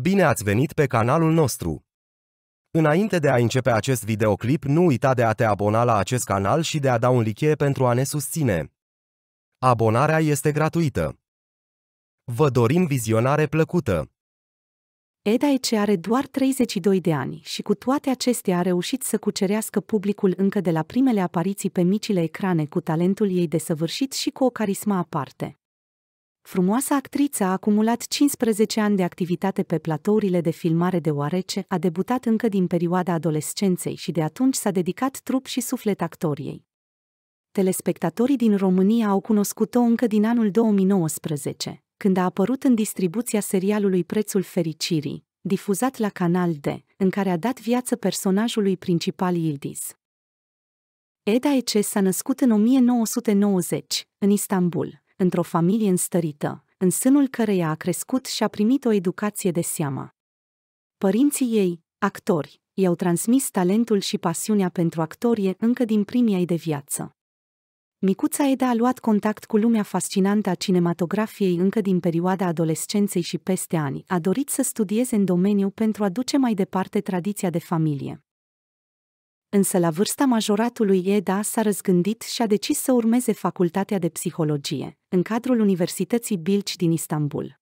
Bine ați venit pe canalul nostru! Înainte de a începe acest videoclip, nu uita de a te abona la acest canal și de a da un like pentru a ne susține. Abonarea este gratuită. Vă dorim vizionare plăcută! Eda Edaece are doar 32 de ani și cu toate acestea a reușit să cucerească publicul încă de la primele apariții pe micile ecrane cu talentul ei desăvârșit și cu o carisma aparte. Frumoasa actriță a acumulat 15 ani de activitate pe platourile de filmare deoarece a debutat încă din perioada adolescenței și de atunci s-a dedicat trup și suflet actoriei. Telespectatorii din România au cunoscut-o încă din anul 2019, când a apărut în distribuția serialului Prețul Fericirii, difuzat la Canal D, în care a dat viață personajului principal Ildiz. Eda Ece s-a născut în 1990, în Istanbul, într-o familie înstărită, în sânul căreia a crescut și a primit o educație de seamă. Părinții ei, actori, i-au transmis talentul și pasiunea pentru actorie încă din primii ai de viață. Micuța Eda a luat contact cu lumea fascinantă a cinematografiei încă din perioada adolescenței și peste ani. A dorit să studieze în domeniu pentru a duce mai departe tradiția de familie însă la vârsta majoratului Eda s-a răzgândit și a decis să urmeze facultatea de psihologie, în cadrul Universității Bilci din Istanbul.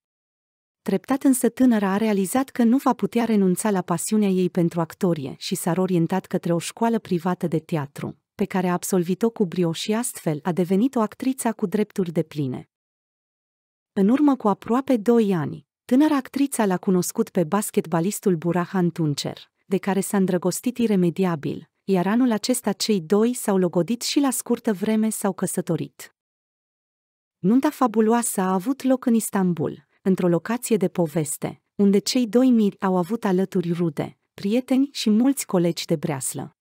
Treptat însă tânăra a realizat că nu va putea renunța la pasiunea ei pentru actorie și s-a orientat către o școală privată de teatru, pe care a absolvit-o cu brio și astfel a devenit o actriță cu drepturi de pline. În urmă cu aproape doi ani, tânăra actrița l-a cunoscut pe basketbalistul Burahan Tuncer, de care s-a îndrăgostit iremediabil, iar anul acesta cei doi s-au logodit și la scurtă vreme s-au căsătorit. Nunta fabuloasă a avut loc în Istanbul, într-o locație de poveste, unde cei doi miri au avut alături rude, prieteni și mulți colegi de breaslă.